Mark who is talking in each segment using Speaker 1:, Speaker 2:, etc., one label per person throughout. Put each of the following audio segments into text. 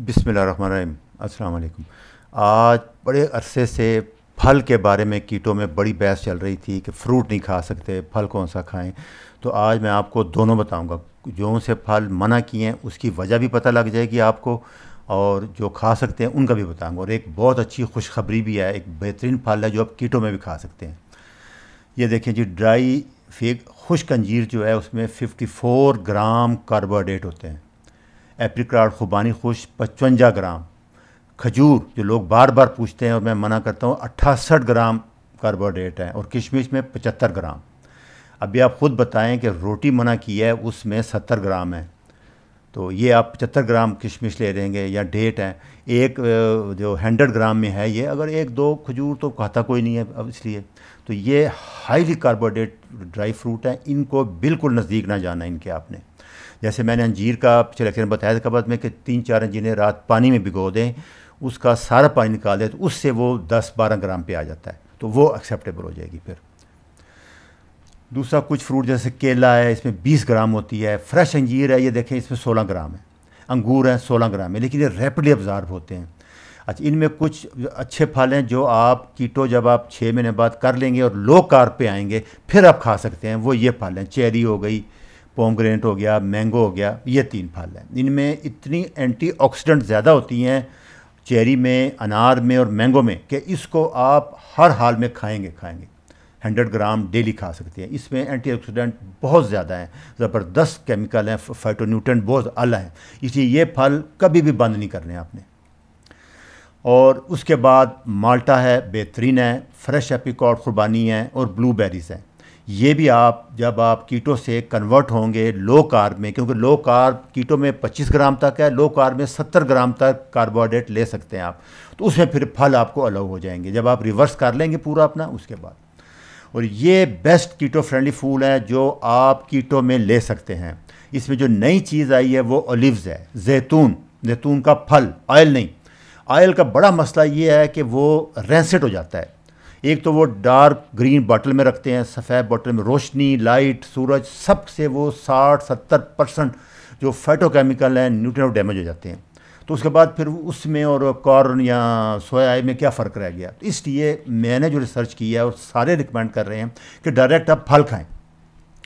Speaker 1: बिसमीम अलैक्म आज बड़े अरसे से फल के बारे में कीटों में बड़ी बहस चल रही थी कि फ्रूट नहीं खा सकते फल कौन सा खाएं तो आज मैं आपको दोनों बताऊंगा जो से फल मना किए हैं उसकी वजह भी पता लग जाएगी आपको और जो खा सकते हैं उनका भी बताऊंगा और एक बहुत अच्छी खुशखबरी भी है एक बेहतरीन फल है जो आप कीटों में भी खा सकते हैं ये देखें जी ड्राई फेक खुश अंजीर जो है उसमें 54 ग्राम कार्बोहाइड्रेट होते हैं एप्रिकाट खुबानी खुश पचवंजा ग्राम खजूर जो लोग बार बार पूछते हैं और मैं मना करता हूँ अट्ठासठ ग्राम कार्बोहाइड्रेट है और किशमिश में पचहत्तर ग्राम अभी आप ख़ुद बताएं कि रोटी मना की है उसमें सत्तर ग्राम है तो ये आप पचहत्तर ग्राम किशमिश ले लेंगे या डेट है एक जो हंड्रेड ग्राम में है ये अगर एक दो खजूर तो कहता कोई नहीं है अब इसलिए तो ये हाईली कार्बोहाइड्रेट ड्राई फ्रूट हैं इनको बिल्कुल नज़दीक ना जाना इनके आपने जैसे मैंने अंजीर का पिछले लेक्चर में बताया था कबत में कि तीन चार अंजीरें रात पानी में भिगो दें उसका सारा पानी निकाल दें तो उससे वो दस बारह ग्राम पे आ जाता है तो वो एक्सेप्टेबल हो जाएगी फिर दूसरा कुछ फ्रूट जैसे केला है इसमें बीस ग्राम होती है फ्रेश अंजीर है ये देखें इसमें सोलह ग्राम है अंगूर है सोलह ग्राम है लेकिन ये रेपिडली ऑब्ज़ार्व होते हैं अच्छा इनमें कुछ अच्छे फल हैं जो आप कीटो जब आप छः महीने बाद कर लेंगे और लो कार पे आएंगे फिर आप खा सकते हैं वो ये फल हैं चेरी हो गई पोमग्रेंट हो गया मैंगो हो गया ये तीन फल हैं इनमें इतनी एंटीऑक्सीडेंट ज़्यादा होती हैं चेरी में अनार में और मैंगो में कि इसको आप हर हाल में खाएंगे खाएंगे हंड्रेड ग्राम डेली खा सकते हैं इसमें एंटीऑक्सीडेंट बहुत ज़्यादा हैं ज़बरदस्त केमिकल हैं फाइटोन्यूट्रेंट बहुत अला हैं इसलिए ये फल कभी भी बंद नहीं करने आपने और उसके बाद माल्टा है बेहतरीन है फ्रेश एपिकॉट खुरबानी है और ब्लूबेरीज़ हैं ये भी आप जब आप कीटो से कन्वर्ट होंगे लो कार्ब में क्योंकि लो कार्ब कीटो में 25 ग्राम तक है लो कार्ब में 70 ग्राम तक कार्बोहाइड्रेट ले सकते हैं आप तो उसमें फिर फल आपको अलाउ हो जाएंगे जब आप रिवर्स कर लेंगे पूरा अपना उसके बाद और ये बेस्ट कीटो फ्रेंडली फूड है जो आप कीटो में ले सकते हैं इसमें जो नई चीज़ आई है वो ओलिवज है जैतून जैतून का फल ऑयल नहीं ऑयल का बड़ा मसला ये है कि वो रेंसेट हो जाता है एक तो वो डार्क ग्रीन बॉटल में रखते हैं सफ़ेद बॉटल में रोशनी लाइट सूरज सब से वो साठ सत्तर परसेंट जो फाइटोकेमिकल हैं न्यूट्रन डैमेज हो जाते हैं तो उसके बाद फिर उसमें और कॉर्न या सोया में क्या फ़र्क रह गया तो इसलिए मैंने जो रिसर्च की है और सारे रिकमेंड कर रहे हैं कि डायरेक्ट आप फल खाएँ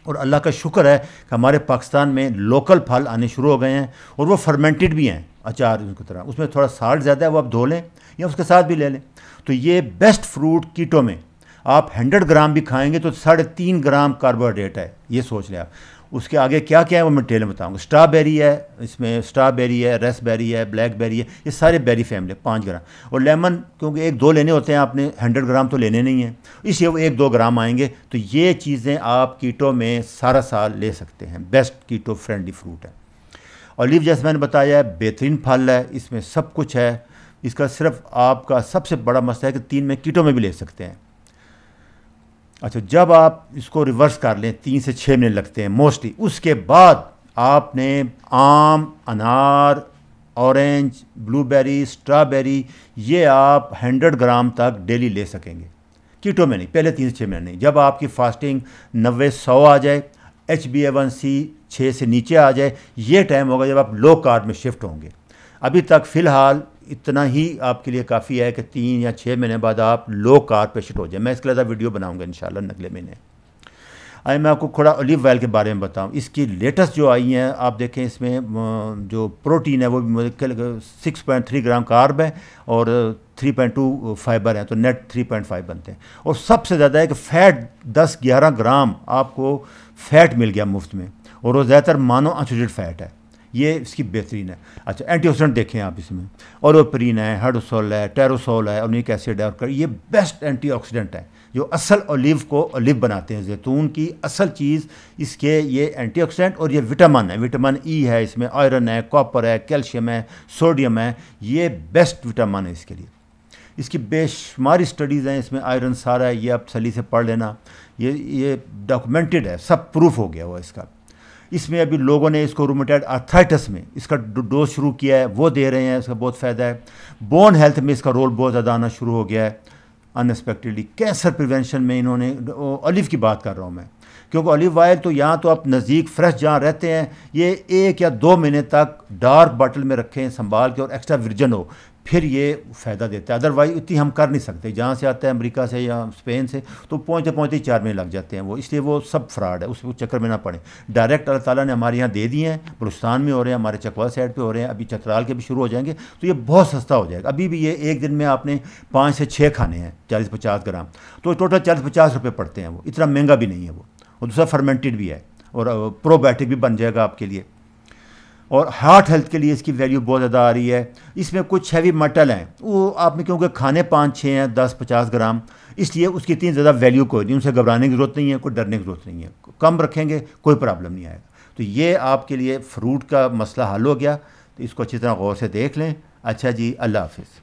Speaker 1: और अल्लाह का शुक्र है कि हमारे पाकिस्तान में लोकल फल आने शुरू हो गए हैं और वो फर्मेंटेड भी हैं अचार उनकी तरह उसमें थोड़ा साल्ट ज़्यादा है वो आप धो लें या उसके साथ भी ले लें तो ये बेस्ट फ्रूट कीटों में आप हंड्रेड ग्राम भी खाएंगे तो साढ़े तीन ग्राम कार्बोहाइड्रेट है ये सोच लें आप उसके आगे क्या क्या है वो मैं डिटेल में बताऊँगा स्ट्रॉबेरी है इसमें स्ट्रॉबेरी है रेसबेरी है ब्लैक बेरी है ये सारे बेरी फैमिली पाँच ग्राम और लेमन क्योंकि एक दो लेने होते हैं आपने हंड्रेड ग्राम तो लेने नहीं हैं इसलिए वो एक दो ग्राम आएंगे तो ये चीज़ें आप कीटो में सारा साल ले सकते हैं बेस्ट कीटो फ्रेंडली फ्रूट है ऑलिव जैसे मैंने बताया है बेहतरीन फल है इसमें सब कुछ है इसका सिर्फ आपका सबसे बड़ा मसला है कि तीन में कीटों में भी ले सकते हैं अच्छा जब आप इसको रिवर्स कर लें तीन से छः मिनट लगते हैं मोस्टली उसके बाद आपने आम अनार ऑरेंज ब्लूबेरी स्ट्रॉबेरी ये आप 100 ग्राम तक डेली ले सकेंगे कीटो में नहीं पहले तीन से छः मिनट नहीं जब आपकी फास्टिंग नब्बे सौ आ जाए H B A one C छः से नीचे आ जाए ये टाइम होगा जब आप लो कार्ब में शिफ्ट होंगे अभी तक फ़िलहाल इतना ही आपके लिए काफ़ी है कि तीन या छः महीने बाद आप लो कार पे शिफ्ट हो जाए मैं इसके लिए वीडियो बनाऊंगा इन अगले महीने आए मैं आपको खोड़ा ओलिव ऑयल के बारे में बताऊं इसकी लेटेस्ट जो आई हैं आप देखें इसमें जो प्रोटीन है वो six point three gram carb है और थ्री पॉइंट टू फाइबर है तो नेट थ्री पॉइंट फाइव बनते हैं और सबसे ज़्यादा है कि फ़ैट दस ग्यारह ग्राम आपको फ़ैट मिल गया मुफ्त में और वो ज़्यादातर मानो अनसुटेड फ़ैट है ये इसकी बेहतरीन है अच्छा एंटीऑक्सीडेंट देखें आप इसमें ओरोपरीन है हडोसोल है टेरोसोल है ओनिक एसिड है और ये बेस्ट एंटीऑक्सीडेंट है जो असल ओलिव को ओलिव बनाते हैं जैतून की असल चीज़ इसके ये एंटीऑक्सीडेंट और ये विटामिन है विटामिन ई है इसमें आयरन है कॉपर है कैल्शियम है सोडियम है ये बेस्ट विटामिन है इसके लिए इसकी बेशुमारी स्टडीज़ हैं इसमें आयरन सारा है ये आप सली से पढ़ लेना ये ये डॉक्यूमेंटेड है सब प्रूफ हो गया हुआ इसका इसमें अभी लोगों ने इसको रोमोटाइड अर्थाइटस में इसका डोज शुरू किया है वो दे रहे हैं इसका बहुत फ़ायदा है बोन हेल्थ में इसका रोल बहुत ज़्यादा आना शुरू हो गया है अनएक्सपेक्टेडली कैंसर प्रिवेंशन में इन्होंने अलिफ की बात कर रहा हूँ मैं क्योंकि ऑलिव ऑयल तो यहाँ तो आप नज़दीक फ्रेश जहाँ रहते हैं ये एक या दो महीने तक डार्क बाटल में रखें संभाल के और एक्स्ट्रा वर्जन हो फिर ये फ़ायदा देता है अदरवाइज इतनी हम कर नहीं सकते जहाँ से आता है अमेरिका से या स्पेन से तो पहुँचते पहुँचते चार महीने लग जाते हैं वो इसलिए वो सब फ्रॉड है उस चक्कर में ना पड़े डायरेक्ट अल्लाह ताला ने हमारे यहाँ दे दिए हैं बलुस्तान में हो रहे हैं हमारे चकवा साइड पे हो रहे हैं अभी चतराल के भी शुरू हो जाएंगे तो ये बहुत सस्ता हो जाएगा अभी भी ये एक दिन में आपने पाँच से छः खाने हैं चालीस पचास ग्राम तो टोटल चालीस पचास रुपये पड़ते हैं वो इतना महंगा भी नहीं है वो और दूसरा फर्मेंटेड भी है और प्रोबायोटिक भी बन जाएगा आपके लिए और हार्ट हेल्थ के लिए इसकी वैल्यू बहुत ज़्यादा आ रही है इसमें कुछ हैवी मटल हैं वो आप में क्योंकि खाने पाँच छः हैं दस पचास ग्राम इसलिए उसकी इतनी ज़्यादा वैल्यू कोई नहीं उनसे घबराने की ज़रूरत नहीं है कोई डरने की ज़रूरत नहीं है कम रखेंगे कोई प्रॉब्लम नहीं आएगा तो ये आपके लिए फ्रूट का मसला हल हो गया तो इसको अच्छी तरह गौर से देख लें अच्छा जी अल्लाह हाफिज़